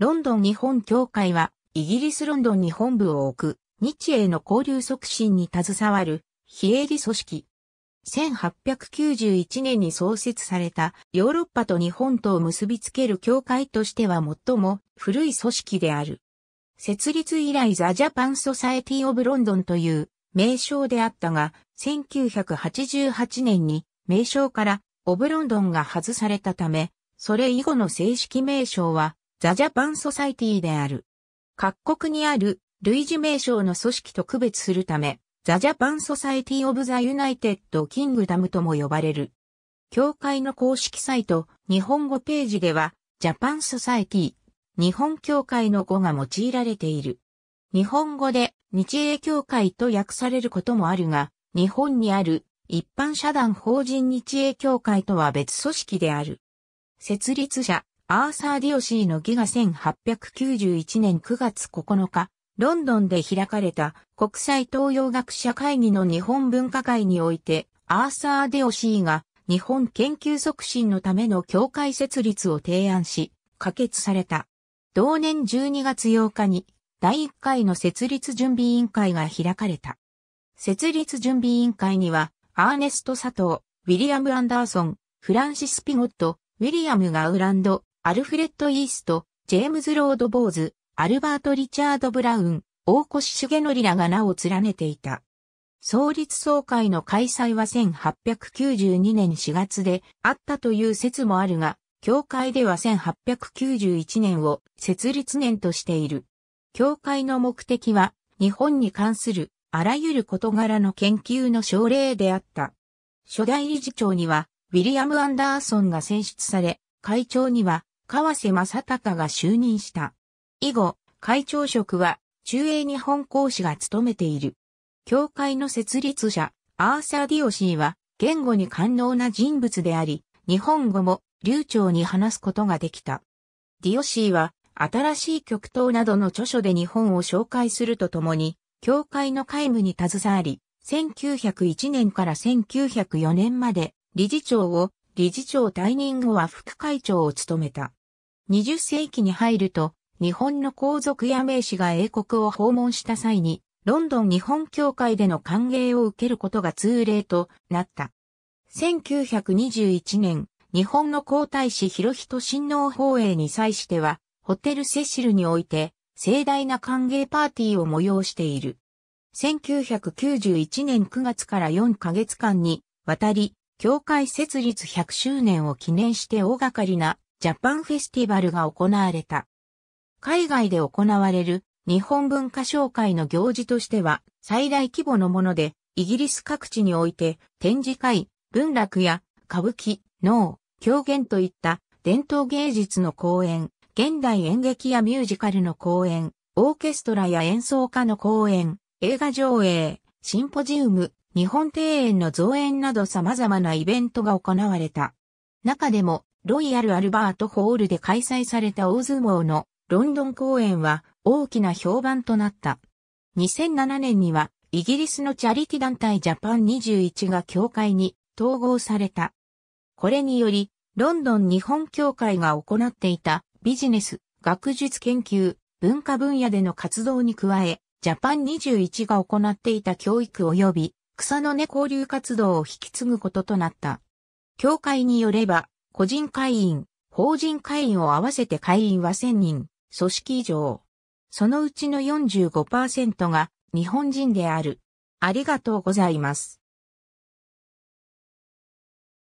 ロンドン日本協会は、イギリスロンドンに本部を置く、日英の交流促進に携わる、非営利組織。1891年に創設されたヨーロッパと日本とを結びつける協会としては最も古い組織である。設立以来ザ・ジャパン・ソサエティ・オブ・ロンドンという名称であったが、1988年に名称からオブ・ロンドンが外されたため、それ以後の正式名称はザ・ジャパン・ソサイティである。各国にある類似名称の組織と区別するため、ザ・ジャパン・ソサイティ・オブ・ザ・ユナイテッド・キングダムとも呼ばれる。協会の公式サイト、日本語ページでは、ジャパン・ソサイティ、日本協会の語が用いられている。日本語で日英協会と訳されることもあるが、日本にある一般社団法人日英協会とは別組織である。設立者、アーサー・ディオシーのギが1891年9月9日、ロンドンで開かれた国際東洋学者会議の日本文化会において、アーサー・ディオシーが日本研究促進のための協会設立を提案し、可決された。同年12月8日に第1回の設立準備委員会が開かれた。設立準備委員会には、アーネスト・佐藤、ウィリアム・アンダーソン、フランシス・ピゴット、ウィリアム・ガウランド、アルフレッド・イースト、ジェームズ・ロード・ボーズ、アルバート・リチャード・ブラウン、大越重則らが名を連ねていた。創立総会の開催は1892年4月であったという説もあるが、教会では1891年を設立年としている。教会の目的は、日本に関するあらゆる事柄の研究の奨励であった。初代理事長には、ウィリアム・アンダーソンが選出され、会長には、川瀬正隆が就任した。以後、会長職は中英日本講師が務めている。教会の設立者、アーサー・ディオシーは、言語に官能な人物であり、日本語も流暢に話すことができた。ディオシーは、新しい極東などの著書で日本を紹介するとともに、教会の会務に携わり、1901年から1904年まで理事長を、理事長退任後は副会長を務めた。20世紀に入ると、日本の皇族や名士が英国を訪問した際に、ロンドン日本協会での歓迎を受けることが通例となった。1921年、日本の皇太子広人親王法営に際しては、ホテルセシルにおいて、盛大な歓迎パーティーを催している。1991年9月から4ヶ月間にわたり、教会設立100周年を記念して大掛かりなジャパンフェスティバルが行われた。海外で行われる日本文化紹介の行事としては最大規模のもので、イギリス各地において展示会、文楽や歌舞伎、能、狂言といった伝統芸術の公演、現代演劇やミュージカルの公演、オーケストラや演奏家の公演、映画上映、シンポジウム、日本庭園の造園など様々なイベントが行われた。中でも、ロイヤル・アルバート・ホールで開催された大相撲のロンドン公演は大きな評判となった。2007年にはイギリスのチャリティ団体ジャパン21が協会に統合された。これにより、ロンドン日本協会が行っていたビジネス、学術研究、文化分野での活動に加え、ジャパン21が行っていた教育及び草の根交流活動を引き継ぐこととなった。協会によれば、個人会員、法人会員を合わせて会員は1000人、組織以上。そのうちの45%が日本人である。ありがとうございます。